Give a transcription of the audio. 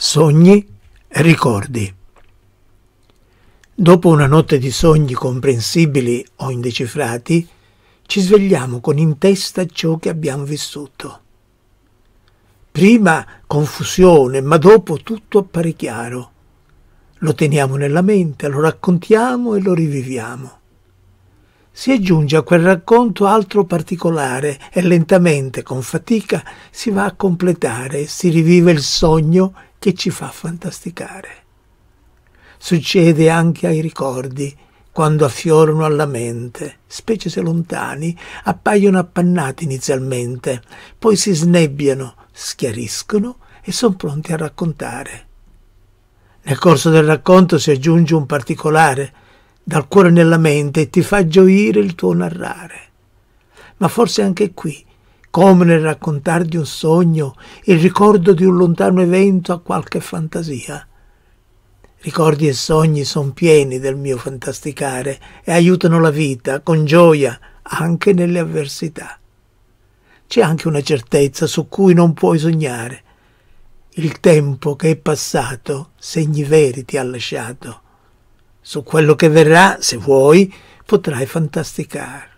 sogni, e ricordi. Dopo una notte di sogni comprensibili o indecifrati, ci svegliamo con in testa ciò che abbiamo vissuto. Prima confusione, ma dopo tutto appare chiaro. Lo teniamo nella mente, lo raccontiamo e lo riviviamo. Si aggiunge a quel racconto altro particolare e lentamente, con fatica, si va a completare, si rivive il sogno che ci fa fantasticare. Succede anche ai ricordi, quando affiorano alla mente, specie se lontani, appaiono appannati inizialmente, poi si snebbiano, schiariscono e sono pronti a raccontare. Nel corso del racconto si aggiunge un particolare, dal cuore nella mente, e ti fa gioire il tuo narrare. Ma forse anche qui come nel raccontar di un sogno il ricordo di un lontano evento a qualche fantasia. Ricordi e sogni sono pieni del mio fantasticare e aiutano la vita con gioia anche nelle avversità. C'è anche una certezza su cui non puoi sognare. Il tempo che è passato segni veri ti ha lasciato. Su quello che verrà, se vuoi, potrai fantasticare.